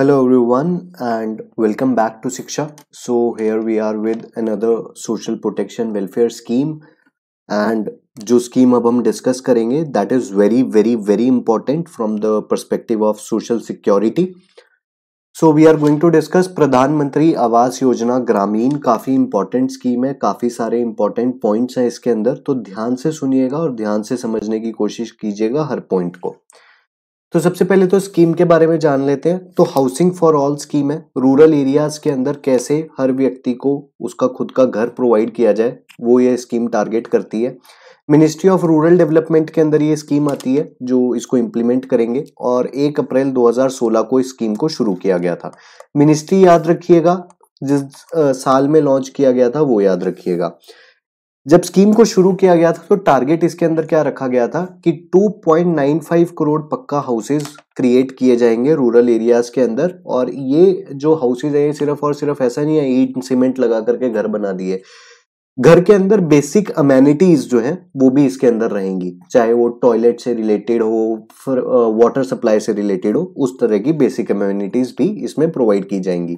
Hello everyone and welcome back to Siksha. So here we are with another social protection welfare scheme and जो स्कीम अब हम discuss करेंगे that is very very very important from the perspective of social security so we are going to discuss Pradhan Mantri Awas योजना ग्रामीण काफ़ी important scheme है काफ़ी सारे इंपॉर्टेंट पॉइंट्स हैं इसके अंदर तो ध्यान से सुनिएगा और ध्यान से समझने की कोशिश कीजिएगा हर पॉइंट को तो सबसे पहले तो स्कीम के बारे में जान लेते हैं तो हाउसिंग फॉर ऑल स्कीम है रूरल एरियाज के अंदर कैसे हर व्यक्ति को उसका खुद का घर प्रोवाइड किया जाए वो ये स्कीम टारगेट करती है मिनिस्ट्री ऑफ रूरल डेवलपमेंट के अंदर ये स्कीम आती है जो इसको इम्प्लीमेंट करेंगे और 1 अप्रैल 2016 को इस स्कीम को शुरू किया गया था मिनिस्ट्री याद रखिएगा जिस साल में लॉन्च किया गया था वो याद रखिएगा जब स्कीम को शुरू किया गया था तो टारगेट इसके अंदर क्या रखा गया था कि 2.95 करोड़ पक्का हाउसेज क्रिएट किए जाएंगे रूरल एरियाज के अंदर और ये जो हाउसेज है ये सिर्फ और सिर्फ ऐसा नहीं है ईट सीमेंट लगा करके घर बना दिए घर के अंदर बेसिक अमेनिटीज जो है वो भी इसके अंदर रहेंगी चाहे वो टॉयलेट से रिलेटेड हो फिर वाटर सप्लाई से रिलेटेड हो उस तरह की बेसिक अमेनिटीज भी इसमें प्रोवाइड की जाएंगी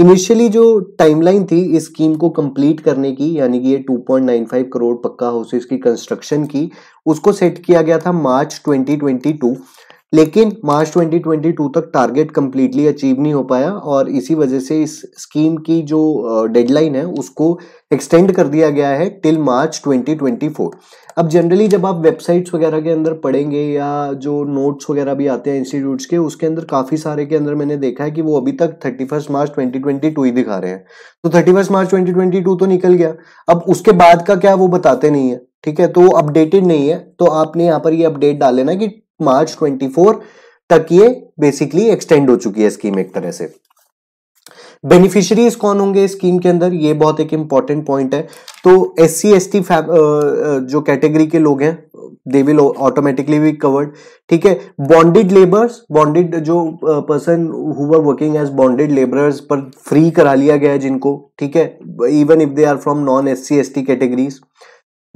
इनिशियली जो टाइमलाइन थी इस स्कीम को कंप्लीट करने की यानी कि ये 2.95 करोड़ पक्का हाउसेस की कंस्ट्रक्शन की उसको सेट किया गया था मार्च 2022 लेकिन मार्च 2022 तक टारगेट कम्प्लीटली अचीव नहीं हो पाया और इसी वजह से इस स्कीम की जो डेडलाइन है उसको एक्सटेंड कर दिया गया है टिल मार्च 2024 अब जनरली जब आप वेबसाइट्स वगैरह के अंदर पढ़ेंगे या जो नोट्स वगैरह भी आते हैं इंस्टीट्यूट्स के उसके अंदर काफ़ी सारे के अंदर मैंने देखा है कि वो अभी तक थर्टी फर्स्ट मार्च ट्वेंटी ही दिखा रहे हैं तो थर्टी फर्स्ट मार्च ट्वेंटी तो निकल गया अब उसके बाद का क्या वो बताते नहीं है ठीक है तो अपडेटेड नहीं है तो आपने यहाँ पर ये अपडेट डाल लेना कि मार्च 24 तक ये बेसिकली एक्सटेंड हो चुकी है स्कीम एक तरह से बेनिफिशरीज कौन होंगे स्कीम के अंदर ये बहुत एक इंपॉर्टेंट पॉइंट है तो एस सी एस टी जो कैटेगरी के लोग हैं they will automatically be covered ठीक है बॉन्डेड लेबर्स बॉन्डेड जो person who are working as bonded labourers पर फ्री करा लिया गया है जिनको ठीक है even if they are from non S C S T categories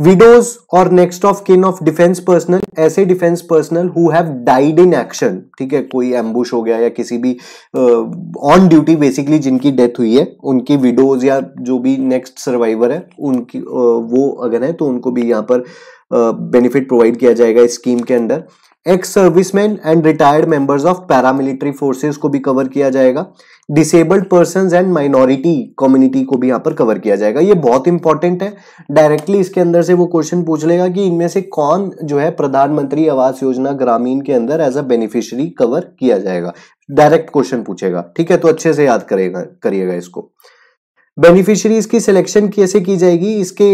widows और next of kin of defence personnel ऐसे defence personnel who have died in action ठीक है कोई एम्बुश हो गया या किसी भी ऑन ड्यूटी बेसिकली जिनकी डेथ हुई है उनकी विडोज या जो भी नेक्स्ट सर्वाइवर है उनकी uh, वो अगर है तो उनको भी यहाँ पर बेनिफिट uh, प्रोवाइड किया जाएगा इस स्कीम के अंदर ex serviceman and retired members of paramilitary forces को भी कवर किया जाएगा disabled person and minority community को भी यहाँ पर कवर किया जाएगा ये बहुत इंपॉर्टेंट है डायरेक्टली इसके अंदर से वो क्वेश्चन पूछ लेगा कि इनमें से कौन जो है प्रधानमंत्री आवास योजना ग्रामीण के अंदर एज अ बेनिफिशियरी कवर किया जाएगा डायरेक्ट क्वेश्चन पूछेगा ठीक है तो अच्छे से याद करेगा करिएगा इसको बेनिफिशरीज की सिलेक्शन कैसे की जाएगी इसके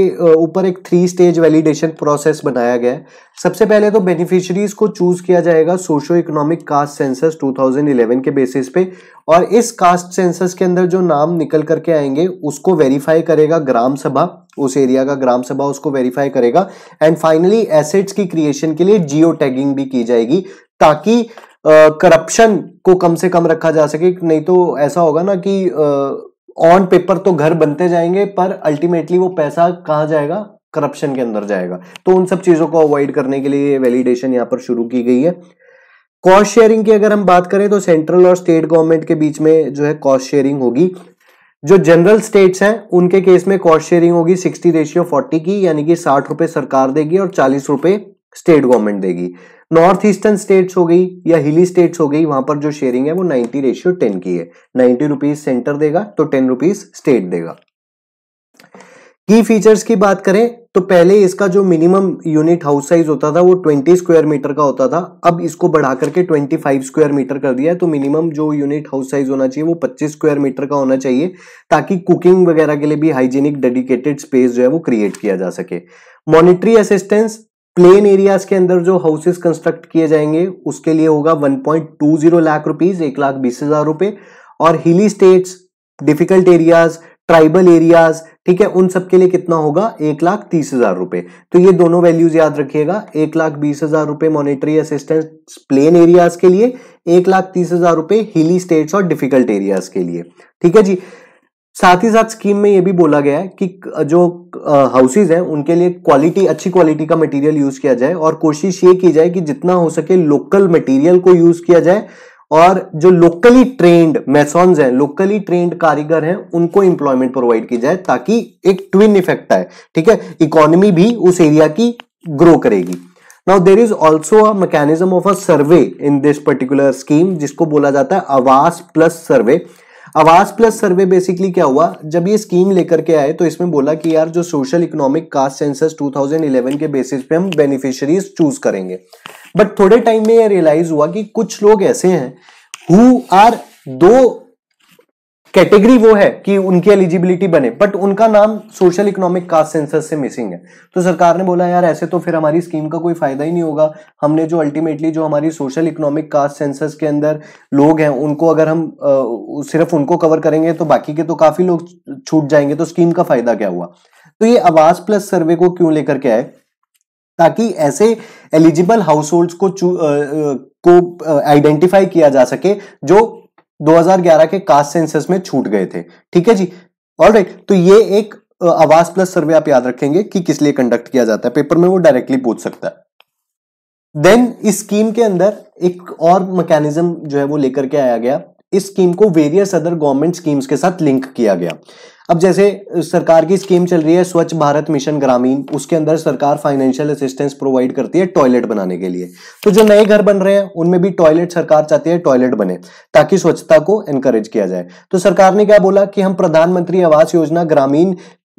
ऊपर एक थ्री स्टेज वैलिडेशन प्रोसेस बनाया गया है सबसे पहले तो बेनिफिशरीज को चूज किया जाएगा सोशो इकोनॉमिक कास्ट सेंसस 2011 के बेसिस पे और इस कास्ट सेंसस के अंदर जो नाम निकल करके आएंगे उसको वेरीफाई करेगा ग्राम सभा उस एरिया का ग्राम सभा उसको वेरीफाई करेगा एंड फाइनली एसेट्स की क्रिएशन के लिए जियो टैगिंग भी की जाएगी ताकि करप्शन को कम से कम रखा जा सके नहीं तो ऐसा होगा ना कि uh, ऑन पेपर तो घर बनते जाएंगे पर अल्टीमेटली वो पैसा कहाँ जाएगा करप्शन के अंदर जाएगा तो उन सब चीजों को अवॉइड करने के लिए वैलिडेशन यहां पर शुरू की गई है कॉस्ट शेयरिंग की अगर हम बात करें तो सेंट्रल और स्टेट गवर्नमेंट के बीच में जो है कॉस्ट शेयरिंग होगी जो जनरल स्टेट्स हैं उनके केस में कॉस्ट शेयरिंग होगी सिक्सटी रेशियो फोर्टी की यानी कि साठ रुपए सरकार देगी और चालीस रुपए स्टेट गवर्नमेंट देगी नॉर्थ ईस्टर्न स्टेट्स हो गई या हिली स्टेट्स हो गई वहां पर जो शेयरिंग है वो नाइनटी रेशियो टेन की है नाइनटी रुपीज सेंटर देगा तो टेन रुपीज स्टेट देगा की फीचर्स की बात करें तो पहले इसका जो मिनिमम यूनिट हाउस साइज होता था वो 20 स्क्वायर मीटर का होता था अब इसको बढ़ा करके 25 स्क्वायर मीटर कर दिया है तो मिनिमम जो यूनिट हाउस साइज होना चाहिए वो 25 स्क्वायर मीटर का होना चाहिए ताकि कुकिंग वगैरह के लिए भी हाइजीनिक डेडिकेटेड स्पेस जो है वो क्रिएट किया जा सके मॉनिटरी असिस्टेंस प्लेन एरियाज के अंदर जो हाउसेस कंस्ट्रक्ट किए जाएंगे उसके लिए होगा 1.20 लाख रुपीज एक लाख बीस हजार रुपए और hilly states difficult areas tribal areas ठीक है उन सबके लिए कितना होगा एक लाख तीस हजार रुपए तो ये दोनों वैल्यूज याद रखिएगा एक लाख बीस हजार रुपए मॉनिटरी असिस्टेंस प्लेन एरियाज के लिए एक लाख तीस हजार रुपए हिली स्टेट्स और डिफिकल्ट एरियाज के लिए ठीक है जी साथ ही साथ स्कीम में यह भी बोला गया है कि जो हाउसेज हैं उनके लिए क्वालिटी अच्छी क्वालिटी का मटेरियल यूज किया जाए और कोशिश ये की जाए कि जितना हो सके लोकल मटेरियल को यूज किया जाए और जो लोकली ट्रेंड मैसॉन्स हैं लोकली ट्रेंड कारीगर हैं उनको इंप्लॉयमेंट प्रोवाइड की जाए ताकि एक ट्विन इफेक्ट आए ठीक है इकोनॉमी भी उस एरिया की ग्रो करेगी now there is also a mechanism of a survey in this particular scheme जिसको बोला जाता है आवास प्लस सर्वे आवास प्लस सर्वे बेसिकली क्या हुआ जब ये स्कीम लेकर के आए तो इसमें बोला कि यार जो सोशल इकोनॉमिक कास्ट सेंसस 2011 के बेसिस पे हम बेनिफिशरीज चूज करेंगे बट थोड़े टाइम में ये रियलाइज हुआ कि कुछ लोग ऐसे हैं हु आर दो कैटेगरी वो है कि उनकी एलिजिबिलिटी बने बट उनका नाम सोशल इकोनॉमिक कास्ट सेंसस से मिसिंग है तो सरकार ने बोला यार ऐसे तो फिर हमारी स्कीम का कोई फायदा ही नहीं होगा हमने जो अल्टीमेटली जो हमारी सोशल इकोनॉमिक कास्ट सेंसस के अंदर लोग हैं उनको अगर हम आ, सिर्फ उनको कवर करेंगे तो बाकी के तो काफी लोग छूट जाएंगे तो स्कीम का फायदा क्या हुआ तो ये आवास प्लस सर्वे को क्यों लेकर के आए ताकि ऐसे एलिजिबल हाउस होल्ड को आ, को आइडेंटिफाई किया जा सके जो 2011 के कास्ट सेंसस में छूट गए थे ठीक है जी ऑल right, तो ये एक आवास प्लस सर्वे आप याद रखेंगे कि किस लिए कंडक्ट किया जाता है पेपर में वो डायरेक्टली पूछ सकता है देन इस स्कीम के अंदर एक और मैकेनिज्म जो है वो लेकर के आया गया इस स्कीम को वेरियस अदर गवर्नमेंट स्कीम्स के साथ लिंक किया गया अब जैसे सरकार की स्कीम चल रही है स्वच्छ भारत मिशन ग्रामीण उसके अंदर सरकार फाइनेंशियल असिस्टेंस प्रोवाइड करती है टॉयलेट बनाने के लिए तो जो नए घर बन रहे हैं उनमें भी टॉयलेट सरकार चाहती है टॉयलेट बने ताकि स्वच्छता को एनकरेज किया जाए तो सरकार ने क्या बोला कि हम प्रधानमंत्री आवास योजना ग्रामीण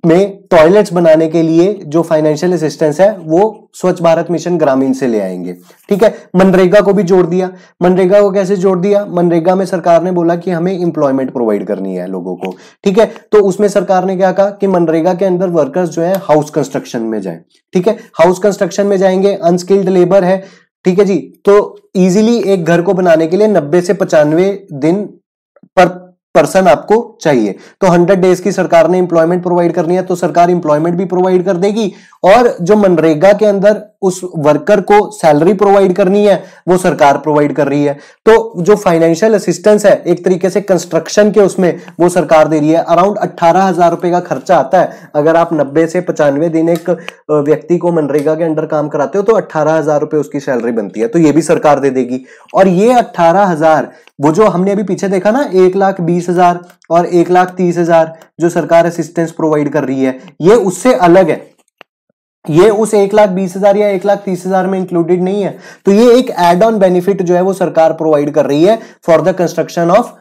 में टॉयलेट्स बनाने के लिए जो फाइनेंशियल असिस्टेंस है वो स्वच्छ भारत मिशन ग्रामीण से ले आएंगे ठीक है मनरेगा को भी जोड़ दिया मनरेगा को कैसे जोड़ दिया मनरेगा में सरकार ने बोला कि हमें इंप्लॉयमेंट प्रोवाइड करनी है लोगों को ठीक है तो उसमें सरकार ने क्या कहा कि मनरेगा के अंदर वर्कर्स जो है हाउस कंस्ट्रक्शन में जाए ठीक है हाउस कंस्ट्रक्शन में जाएंगे अनस्किल्ड लेबर है ठीक है जी तो इजीली एक घर को बनाने के लिए नब्बे से पचानवे दिन पर्सन आपको चाहिए तो हंड्रेड डेज की सरकार ने इंप्लॉयमेंट प्रोवाइड करनी है तो सरकार इंप्लॉयमेंट भी प्रोवाइड कर देगी और जो मनरेगा के अंदर उस वर्कर को सैलरी प्रोवाइड करनी है वो सरकार प्रोवाइड कर रही है तो जो फाइनेंशियल असिस्टेंस है एक तरीके से कंस्ट्रक्शन के उसमें वो सरकार दे रही है अराउंड अट्ठारह हजार रुपए का खर्चा आता है अगर आप नब्बे से पचानवे दिन एक व्यक्ति को मनरेगा के अंडर काम कराते हो तो अट्ठारह हजार रुपए उसकी सैलरी बनती है तो ये भी सरकार दे देगी और ये अट्ठारह हजार वो जो हमने अभी पीछे देखा ना एक लाख बीस हजार और एक लाख तीस हजार जो सरकार असिस्टेंस प्रोवाइड कर रही है ये उससे अलग है ये उस एक लाख बीस हजार या एक लाख तीस हजार में इंक्लूडेड नहीं है तो ये एक एड ऑन बेनिफिट जो है वो सरकार प्रोवाइड कर रही है for the construction of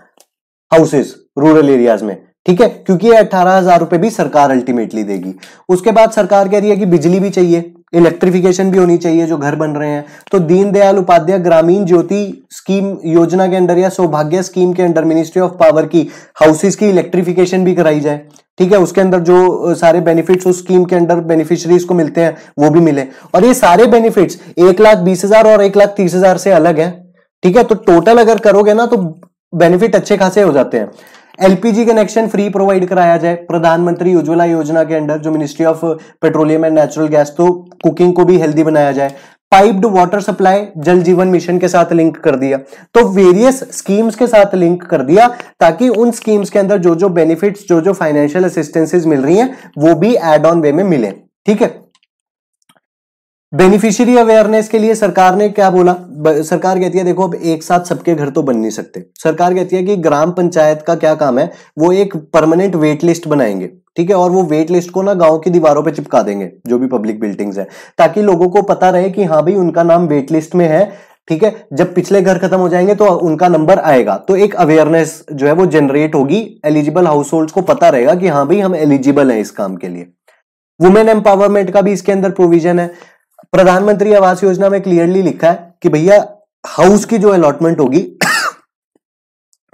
houses rural areas में ठीक है क्योंकि ये अट्ठारह हजार रुपए भी सरकार अल्टीमेटली देगी उसके बाद सरकार कह रही है कि बिजली भी चाहिए इलेक्ट्रिफिकेशन भी होनी चाहिए जो घर बन रहे हैं तो दीनदयाल उपाध्याय ग्रामीण ज्योति स्कीम योजना के अंडर या सौभाग्य स्कीम के अंडर मिनिस्ट्री ऑफ पावर की हाउसेज की इलेक्ट्रिफिकेशन भी कराई जाए ठीक है उसके अंदर जो सारे बेनिफिट्स उस स्कीम के अंडर बेनिफिशरीज को मिलते हैं वो भी मिले और ये सारे बेनिफिट्स एक लाख बीस हजार और एक लाख तीस हजार से अलग है ठीक है तो टोटल अगर करोगे ना तो बेनिफिट अच्छे खासे हो जाते हैं एलपीजी कनेक्शन फ्री प्रोवाइड कराया जाए प्रधानमंत्री उज्ज्वला योजना के अंडर जो ministry of petroleum and natural gas तो कुकिंग को भी हेल्दी बनाया जाए पाइप्ड वाटर सप्लाई जल जीवन मिशन के साथ लिंक कर दिया तो वेरियस स्कीम्स के साथ लिंक कर दिया ताकि उन स्कीम्स के अंदर जो जो बेनिफिट्स जो जो फाइनेंशियल असिस्टेंसेज मिल रही हैं वो भी एड ऑन वे में मिले ठीक है बेनिफिशियरी अवेयरनेस के लिए सरकार ने क्या बोला सरकार कहती है देखो अब एक साथ सबके घर तो बन नहीं सकते सरकार कहती है कि ग्राम पंचायत का क्या काम है वो एक परमानेंट वेट लिस्ट बनाएंगे ठीक है और वो वेट लिस्ट को ना गांव की दीवारों पे चिपका देंगे जो भी पब्लिक बिल्डिंग्स है ताकि लोगों को पता रहे कि हाँ भाई उनका नाम वेट लिस्ट में है ठीक है जब पिछले घर खत्म हो जाएंगे तो उनका नंबर आएगा तो एक अवेयरनेस जो है वो जनरेट होगी एलिजिबल हाउस होल्ड को पता रहेगा कि हाँ भाई हम एलिजिबल है इस काम के लिए वुमेन एम्पावरमेंट का भी इसके अंदर प्रोविजन है प्रधानमंत्री आवास योजना में क्लियरली लिखा है कि भैया हाउस की जो अलॉटमेंट होगी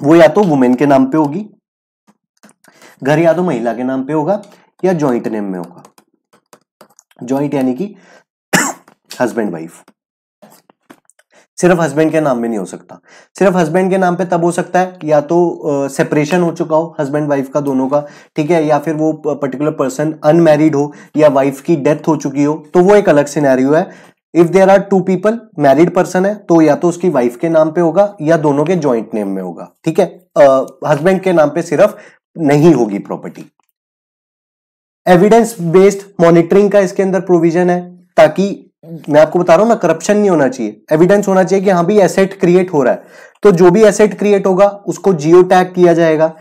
वो या तो वुमेन के नाम पे होगी घर या तो महिला के नाम पे होगा या जॉइंट नेम में होगा जॉइंट यानी कि हस्बैंड वाइफ सिर्फ हस्बैंड के नाम में नहीं हो सकता सिर्फ हस्बैंड के नाम पे तब हो सकता है या तो सेपरेशन हो चुका हो हस्बैंड वाइफ का दोनों का ठीक है या फिर वो पर्टिकुलर पर्सन अनमैरिड हो या वाइफ की डेथ हो चुकी हो तो वो एक अलग सिनेरियो है if there are two people married person है तो या तो उसकी वाइफ के नाम पे होगा या दोनों के ज्वाइंट नेम में होगा ठीक है हस्बैंड के नाम पे सिर्फ नहीं होगी प्रॉपर्टी एविडेंस बेस्ड मॉनिटरिंग का इसके अंदर प्रोविजन है ताकि मैं आपको बता रहा हूं ना करप्शन नहीं होना चाहिए एविडेंस होना चाहिए कि हाँ भी एसेट क्रिएट हो रहा है तो जो भी एसेट क्रिएट होगा उसको जियो टैग किया जाएगा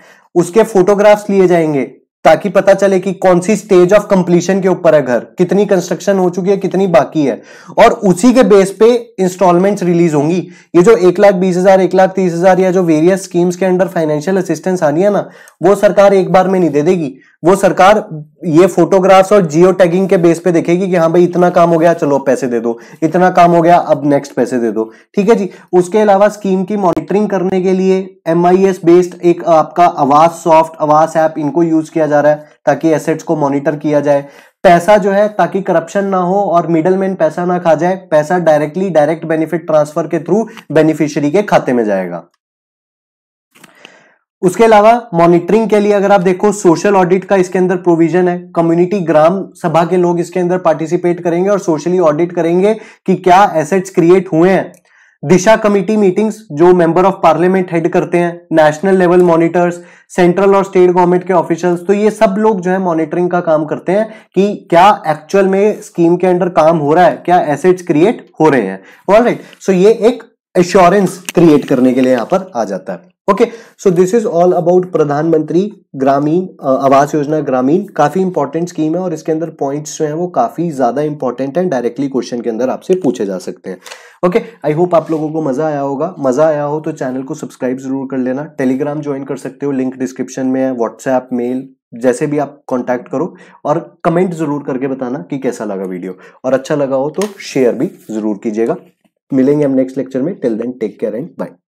उसके फोटोग्राफ्स लिए जाएंगे ताकि पता चले कि कौन सी स्टेज ऑफ कंप्लीशन के ऊपर है घर कितनी कंस्ट्रक्शन हो चुकी है कितनी बाकी है और उसी के बेस पे इंस्टॉलमेंट रिलीज होंगी ये जो एक लाख बीस हजार एक लाख तीस हजार या जो वेरियस स्कीम्स के अंडर फाइनेंशियल असिस्टेंस आनी है ना वो सरकार एक बार में नहीं दे देगी वो सरकार ये फोटोग्राफ्स और जियो टैगिंग के बेस पे देखेगी कि हाँ भाई इतना काम हो गया चलो पैसे दे दो इतना काम हो गया अब नेक्स्ट पैसे दे दो ठीक है जी उसके अलावा स्कीम की मॉनिटरिंग करने के लिए एम बेस्ड एक आपका आवाज सॉफ्ट आवाज ऐप इनको यूज किया जा रहा है ताकि एसेट्स को मॉनिटर किया जाए पैसा जो है ताकि करप्शन ना हो और मिडलमैन पैसा ना खा जाए पैसा डायरेक्टली डायरेक्ट बेनिफिट ट्रांसफर के थ्रू बेनिफिशियरी के खाते में जाएगा उसके अलावा मॉनिटरिंग के लिए अगर आप देखो सोशल ऑडिट का इसके अंदर प्रोविजन है कम्युनिटी ग्राम सभा के लोग इसके अंदर पार्टिसिपेट करेंगे और सोशली ऑडिट करेंगे कि क्या एसेट्स क्रिएट हुए हैं दिशा कमिटी मीटिंग्स जो मेंबर ऑफ पार्लियामेंट हेड करते हैं नेशनल लेवल मॉनिटर्स सेंट्रल और स्टेट गवर्नमेंट के ऑफिशियल्स तो ये सब लोग जो है मॉनिटरिंग का काम करते हैं कि क्या एक्चुअल में स्कीम के अंडर काम हो रहा है क्या एसेट्स क्रिएट हो रहे हैं ऑल सो ये एक एश्योरेंस क्रिएट करने के लिए यहां पर आ जाता है okay so this is all about Pradhan Mantri Gramin आवास योजना ग्रामीण काफी इंपॉर्टेंट स्कीम है और इसके अंदर पॉइंट्स जो है वो काफी ज्यादा इंपॉर्टेंट है डायरेक्टली क्वेश्चन के अंदर आपसे पूछे जा सकते हैं ओके आई होप आप लोगों को मजा आया होगा मजा आया हो तो चैनल को सब्सक्राइब जरूर कर लेना टेलीग्राम ज्वाइन कर सकते हो लिंक डिस्क्रिप्शन में है व्हाट्सएप मेल जैसे भी आप कॉन्टैक्ट करो और कमेंट जरूर करके बताना कि कैसा लगा वीडियो और अच्छा लगा हो तो शेयर भी जरूर कीजिएगा मिलेंगे हम नेक्स्ट लेक्चर में till then take care and bye